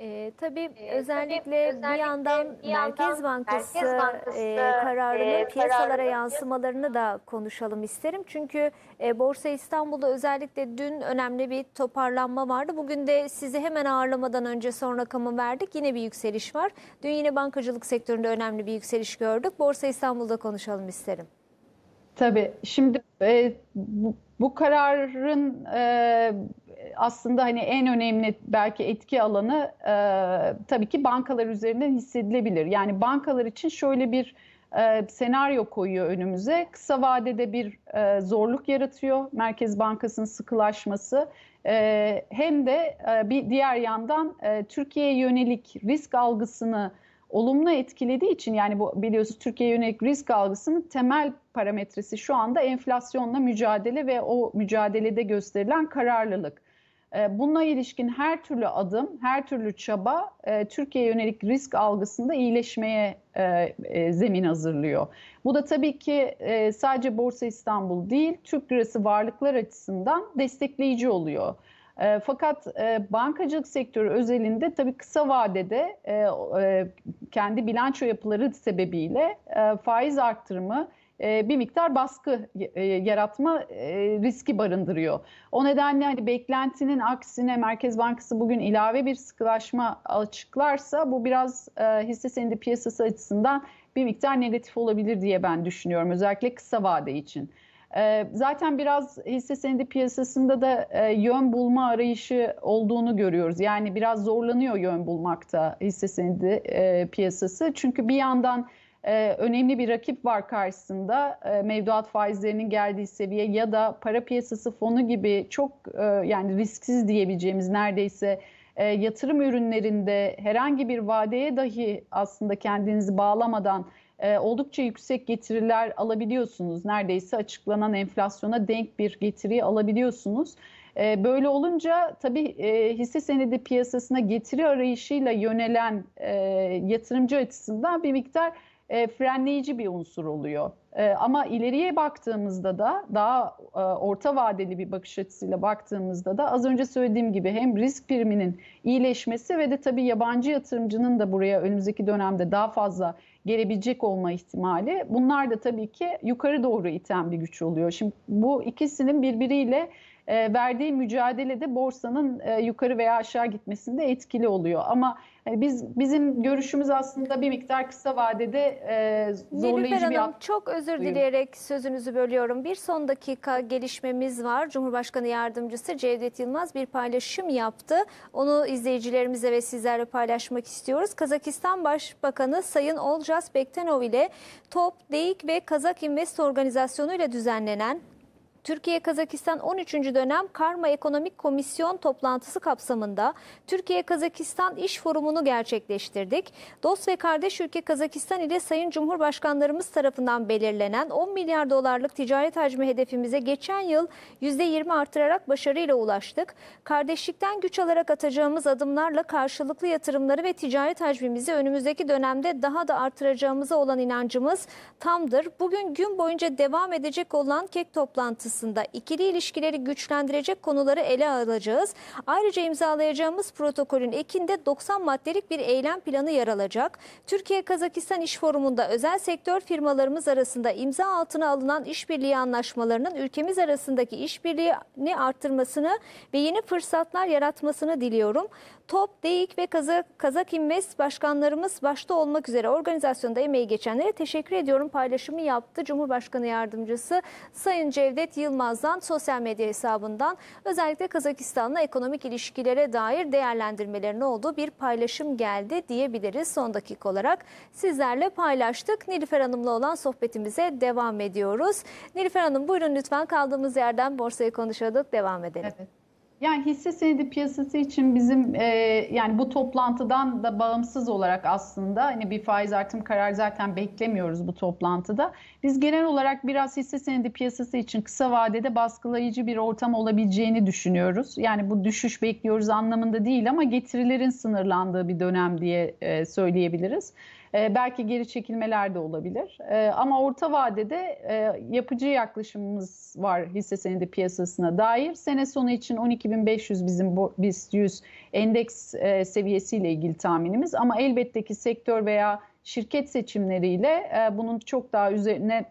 E, tabii e, özellikle, tabii, bir yandan bir yandan Merkez Bankası, Merkez Bankası e, kararının e, piyasalara kararını, yansımalarını da konuşalım isterim. Çünkü e, Borsa İstanbul'da özellikle dün önemli bir toparlanma vardı. Bugün de sizi hemen ağırlamadan önce son rakamı verdik. Yine bir yükseliş var. Dün yine bankacılık sektöründe önemli bir yükseliş gördük. Borsa İstanbul'da konuşalım isterim. Tabii. Şimdi e, bu, bu kararın... E, aslında hani en önemli belki etki alanı e, tabii ki bankalar üzerinden hissedilebilir. Yani bankalar için şöyle bir e, senaryo koyuyor önümüze. Kısa vadede bir e, zorluk yaratıyor Merkez Bankası'nın sıkılaşması. E, hem de e, bir diğer yandan e, Türkiye'ye yönelik risk algısını olumlu etkilediği için yani bu biliyorsunuz Türkiye yönelik risk algısının temel parametresi şu anda enflasyonla mücadele ve o mücadelede gösterilen kararlılık. Ee, bununla ilişkin her türlü adım, her türlü çaba e, Türkiye yönelik risk algısında iyileşmeye e, e, zemin hazırlıyor. Bu da tabii ki sadece Borsa İstanbul değil, Türk lirası varlıklar açısından destekleyici oluyor. fakat bankacılık sektörü özelinde tabii kısa vadede kendi bilanço yapıları sebebiyle faiz arttırımı e, bir miktar baskı e, yaratma e, riski barındırıyor. O nedenle hani beklentinin aksine Merkez Bankası bugün ilave bir sıkılaşma açıklarsa bu biraz hisse senedi piyasası açısından bir miktar negatif olabilir diye ben düşünüyorum özellikle kısa vade için. Zaten biraz hisse senedi piyasasında da yön bulma arayışı olduğunu görüyoruz. Yani biraz zorlanıyor yön bulmakta hisse senedi piyasası. Çünkü bir yandan e, önemli bir rakip var karşısında. E, mevduat faizlerinin geldiği seviye ya da para piyasası fonu gibi çok e, yani risksiz diyebileceğimiz neredeyse e, yatırım ürünlerinde herhangi bir vadeye dahi aslında kendinizi bağlamadan e, oldukça yüksek getiriler alabiliyorsunuz. Neredeyse açıklanan enflasyona denk bir getiriyi alabiliyorsunuz. E, böyle olunca tabii e, hisse senedi piyasasına getiri arayışıyla yönelen e, yatırımcı açısından bir miktar e, frenleyici bir unsur oluyor. E, ama ileriye baktığımızda da daha e, orta vadeli bir bakış açısıyla baktığımızda da az önce söylediğim gibi hem risk priminin iyileşmesi ve de tabii yabancı yatırımcının da buraya önümüzdeki dönemde daha fazla gelebilecek olma ihtimali bunlar da tabii ki yukarı doğru iten bir güç oluyor. Şimdi bu ikisinin birbiriyle e, verdiği mücadelede borsanın e, yukarı veya aşağı gitmesinde etkili oluyor. Ama yani e, biz bizim görüşümüz aslında bir miktar kısa vadede e, zorlayıcı Nilüfer bir Hanım, çok özür duyuyorum. dileyerek sözünüzü bölüyorum. Bir son dakika gelişmemiz var. Cumhurbaşkanı yardımcısı Cevdet Yılmaz bir paylaşım yaptı. Onu izleyicilerimize ve sizlerle paylaşmak istiyoruz. Kazakistan Başbakanı Sayın Olcas Bektenov ile Top, Deik ve Kazak Invest Organizasyonu ile düzenlenen Türkiye-Kazakistan 13. dönem Karma Ekonomik Komisyon toplantısı kapsamında Türkiye-Kazakistan İş Forumunu gerçekleştirdik. Dost ve kardeş ülke Kazakistan ile Sayın Cumhurbaşkanlarımız tarafından belirlenen 10 milyar dolarlık ticaret hacmi hedefimize geçen yıl %20 artırarak başarıyla ulaştık. Kardeşlikten güç alarak atacağımız adımlarla karşılıklı yatırımları ve ticaret hacmimizi önümüzdeki dönemde daha da artıracağımıza olan inancımız tamdır. Bugün gün boyunca devam edecek olan kek toplantısı toplantısında ikili ilişkileri güçlendirecek konuları ele alacağız. Ayrıca imzalayacağımız protokolün ekinde 90 maddelik bir eylem planı yer alacak. Türkiye-Kazakistan İş Forumu'nda özel sektör firmalarımız arasında imza altına alınan işbirliği anlaşmalarının ülkemiz arasındaki işbirliğini arttırmasını ve yeni fırsatlar yaratmasını diliyorum. Top, Deyik ve Kazak, Kazak başkanlarımız başta olmak üzere organizasyonda emeği geçenlere teşekkür ediyorum. Paylaşımı yaptı Cumhurbaşkanı Yardımcısı Sayın Cevdet Yılmaz'dan sosyal medya hesabından özellikle Kazakistan'la ekonomik ilişkilere dair değerlendirmelerin olduğu bir paylaşım geldi diyebiliriz son dakika olarak. Sizlerle paylaştık. Nilüfer Hanım'la olan sohbetimize devam ediyoruz. Nilüfer Hanım buyurun lütfen kaldığımız yerden borsayı konuşuyorduk. Devam edelim. Evet. Yani hisse senedi piyasası için bizim e, yani bu toplantıdan da bağımsız olarak aslında hani bir faiz artım kararı zaten beklemiyoruz bu toplantıda. Biz genel olarak biraz hisse senedi piyasası için kısa vadede baskılayıcı bir ortam olabileceğini düşünüyoruz. Yani bu düşüş bekliyoruz anlamında değil ama getirilerin sınırlandığı bir dönem diye e, söyleyebiliriz. E, belki geri çekilmeler de olabilir. E, ama orta vadede e, yapıcı yaklaşımımız var hisse senedi piyasasına dair. Sene sonu için 12.500 bizim biz 100 endeks e, seviyesiyle ilgili tahminimiz ama elbette ki sektör veya şirket seçimleriyle e, bunun çok daha üzerine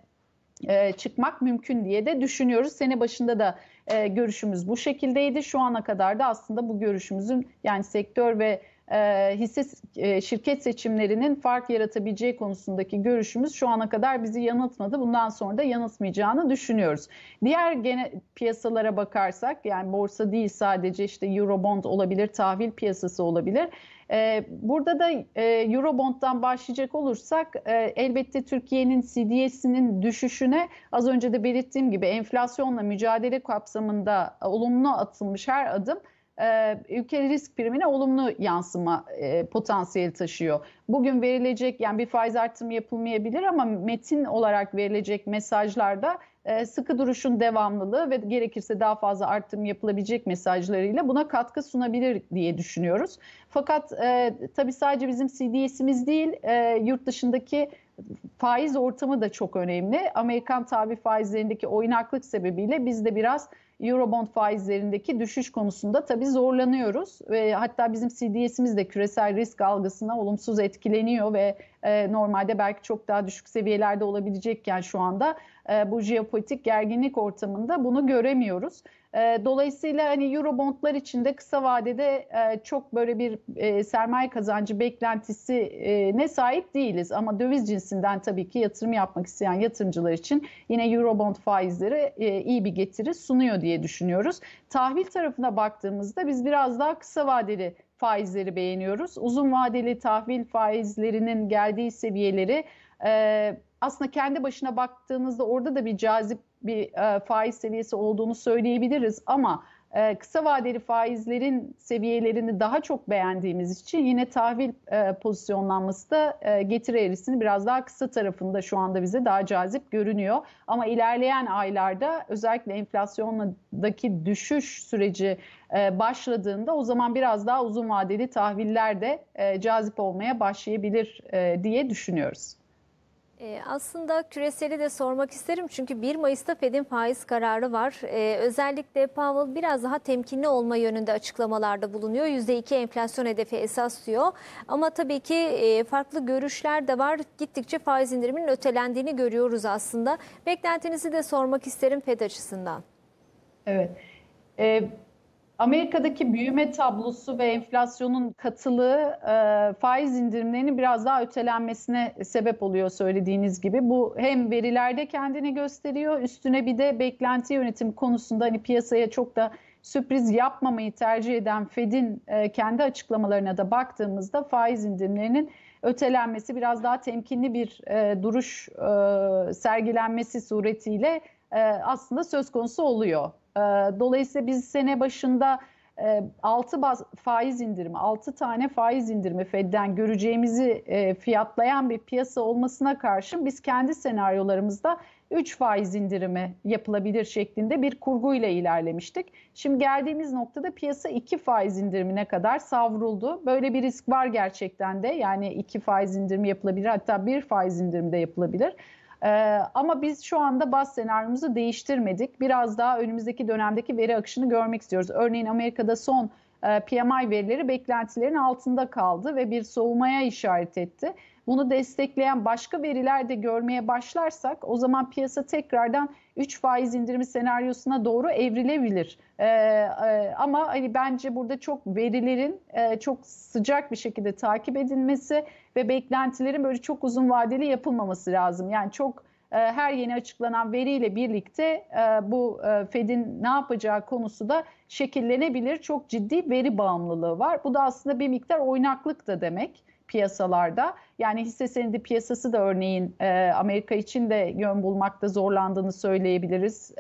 e, çıkmak mümkün diye de düşünüyoruz. Sene başında da e, görüşümüz bu şekildeydi. Şu ana kadar da aslında bu görüşümüzün yani sektör ve ee, hisse e, şirket seçimlerinin fark yaratabileceği konusundaki görüşümüz şu ana kadar bizi yanıltmadı. Bundan sonra da yanıltmayacağını düşünüyoruz. Diğer gene piyasalara bakarsak yani borsa değil sadece işte Eurobond olabilir, tahvil piyasası olabilir. Ee, burada da e, Eurobond'dan başlayacak olursak e, elbette Türkiye'nin CDS'inin düşüşüne az önce de belirttiğim gibi enflasyonla mücadele kapsamında olumlu atılmış her adım e, ülke risk primine olumlu yansıma e, potansiyeli taşıyor. Bugün verilecek yani bir faiz artımı yapılmayabilir ama metin olarak verilecek mesajlarda e, sıkı duruşun devamlılığı ve gerekirse daha fazla artım yapılabilecek mesajlarıyla buna katkı sunabilir diye düşünüyoruz. Fakat e, tabii sadece bizim CDS'imiz değil e, yurt dışındaki faiz ortamı da çok önemli. Amerikan tabi faizlerindeki oynaklık sebebiyle biz de biraz Eurobond faizlerindeki düşüş konusunda tabii zorlanıyoruz. ve Hatta bizim CDS'imiz de küresel risk algısına olumsuz etkileniyor ve e, normalde belki çok daha düşük seviyelerde olabilecekken şu anda e, bu jeopolitik gerginlik ortamında bunu göremiyoruz. E, dolayısıyla hani Eurobondlar için de kısa vadede çok böyle bir sermaye kazancı beklentisi ne sahip değiliz. Ama döviz cinsinden tabii ki yatırım yapmak isteyen yatırımcılar için yine Eurobond faizleri iyi bir getiri sunuyor diye düşünüyoruz. Tahvil tarafına baktığımızda biz biraz daha kısa vadeli faizleri beğeniyoruz. Uzun vadeli tahvil faizlerinin geldiği seviyeleri e, aslında kendi başına baktığınızda orada da bir cazip bir e, faiz seviyesi olduğunu söyleyebiliriz ama ee, kısa vadeli faizlerin seviyelerini daha çok beğendiğimiz için yine tahvil e, pozisyonlanması da e, getiri eğrisini biraz daha kısa tarafında şu anda bize daha cazip görünüyor. Ama ilerleyen aylarda özellikle enflasyondaki düşüş süreci e, başladığında o zaman biraz daha uzun vadeli tahviller de e, cazip olmaya başlayabilir e, diye düşünüyoruz. Ee, aslında küreseli de sormak isterim çünkü 1 Mayıs'ta Fed'in faiz kararı var. E, özellikle Powell biraz daha temkinli olma yönünde açıklamalarda bulunuyor. %2 enflasyon hedefi esas diyor. Ama tabii ki e, farklı görüşler de var. Gittikçe faiz indiriminin ötelendiğini görüyoruz aslında. Beklentinizi de sormak isterim Fed açısından. Evet. Evet. Amerika'daki büyüme tablosu ve enflasyonun katılığı e, faiz indirimlerinin biraz daha ötelenmesine sebep oluyor söylediğiniz gibi. Bu hem verilerde kendini gösteriyor üstüne bir de beklenti yönetimi konusunda hani piyasaya çok da sürpriz yapmamayı tercih eden Fed'in e, kendi açıklamalarına da baktığımızda faiz indirimlerinin ötelenmesi biraz daha temkinli bir e, duruş e, sergilenmesi suretiyle e, aslında söz konusu oluyor. E, dolayısıyla biz sene başında e, 6 baz, faiz indirimi, 6 tane faiz indirimi Fed'den göreceğimizi e, fiyatlayan bir piyasa olmasına karşın biz kendi senaryolarımızda 3 faiz indirimi yapılabilir şeklinde bir kurgu ile ilerlemiştik. Şimdi geldiğimiz noktada piyasa 2 faiz indirimine kadar savruldu. Böyle bir risk var gerçekten de yani 2 faiz indirimi yapılabilir hatta 1 faiz indirimi de yapılabilir. Ee, ama biz şu anda baz senaryomuzu değiştirmedik. Biraz daha önümüzdeki dönemdeki veri akışını görmek istiyoruz. Örneğin Amerika'da son e, PMI verileri beklentilerin altında kaldı ve bir soğumaya işaret etti. Bunu destekleyen başka veriler de görmeye başlarsak o zaman piyasa tekrardan 3 faiz indirimi senaryosuna doğru evrilebilir. Ee, e, ama hani bence burada çok verilerin e, çok sıcak bir şekilde takip edilmesi ve beklentilerin böyle çok uzun vadeli yapılmaması lazım. Yani çok ee, her yeni açıklanan veriyle birlikte e, bu e, Fed'in ne yapacağı konusu da şekillenebilir. Çok ciddi veri bağımlılığı var. Bu da aslında bir miktar oynaklık da demek piyasalarda. Yani hisse senedi piyasası da örneğin e, Amerika için de yön bulmakta zorlandığını söyleyebiliriz.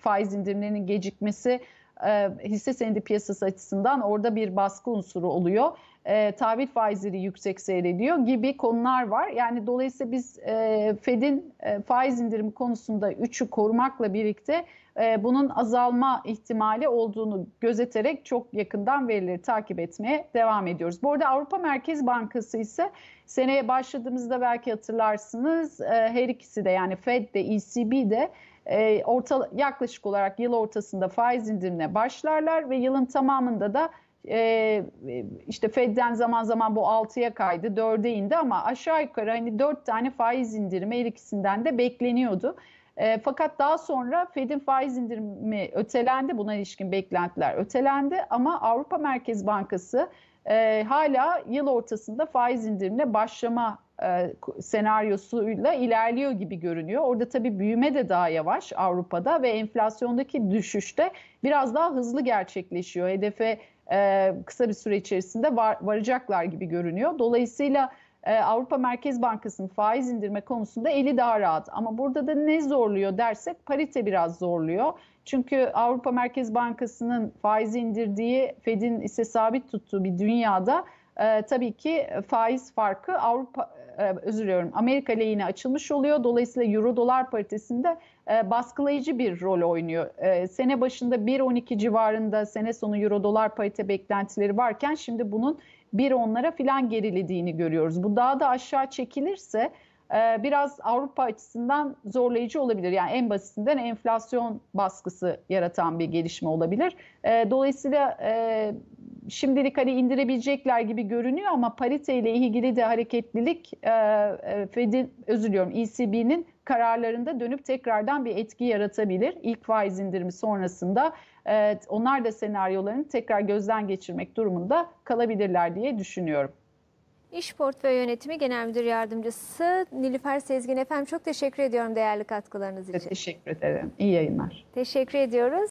faiz indirimlerinin gecikmesi e, hisse senedi piyasası açısından orada bir baskı unsuru oluyor. E, tahvil faizleri yüksek seyrediyor gibi konular var. Yani dolayısıyla biz e, Fed'in e, faiz indirimi konusunda 3'ü korumakla birlikte ee, bunun azalma ihtimali olduğunu gözeterek çok yakından verileri takip etmeye devam ediyoruz. Bu arada Avrupa Merkez Bankası ise seneye başladığımızda belki hatırlarsınız e, her ikisi de yani Fed de ECB de e, orta, yaklaşık olarak yıl ortasında faiz indirimine başlarlar ve yılın tamamında da e, işte Fed'den zaman zaman bu 6'ya kaydı 4'e indi ama aşağı yukarı hani 4 tane faiz indirimi her ikisinden de bekleniyordu. E, fakat daha sonra Fed'in faiz indirimi ötelendi, buna ilişkin beklentiler ötelendi ama Avrupa Merkez Bankası e, hala yıl ortasında faiz indirimine başlama e, senaryosuyla ilerliyor gibi görünüyor. Orada tabii büyüme de daha yavaş Avrupa'da ve enflasyondaki düşüş de biraz daha hızlı gerçekleşiyor. Hedefe e, kısa bir süre içerisinde var, varacaklar gibi görünüyor. Dolayısıyla ee, Avrupa Merkez Bankası'nın faiz indirme konusunda eli daha rahat. Ama burada da ne zorluyor dersek parite biraz zorluyor. Çünkü Avrupa Merkez Bankası'nın faiz indirdiği, Fed'in ise sabit tuttuğu bir dünyada e, tabii ki faiz farkı Avrupa e, özür diliyorum Amerika lehine açılmış oluyor. Dolayısıyla euro dolar paritesinde e, baskılayıcı bir rol oynuyor. E, sene başında 1.12 civarında sene sonu euro dolar parite beklentileri varken şimdi bunun 1.10'lara filan gerilediğini görüyoruz. Bu daha da aşağı çekilirse biraz Avrupa açısından zorlayıcı olabilir. Yani en basitinden enflasyon baskısı yaratan bir gelişme olabilir. Dolayısıyla şimdilik hani indirebilecekler gibi görünüyor ama parite ile ilgili de hareketlilik e, e Fed'in özür diliyorum ECB'nin kararlarında dönüp tekrardan bir etki yaratabilir. İlk faiz indirimi sonrasında e, onlar da senaryolarını tekrar gözden geçirmek durumunda kalabilirler diye düşünüyorum. İş Portföy Yönetimi Genel Müdür Yardımcısı Nilüfer Sezgin efendim çok teşekkür ediyorum değerli katkılarınız için. Teşekkür ederim. İyi yayınlar. Teşekkür ediyoruz.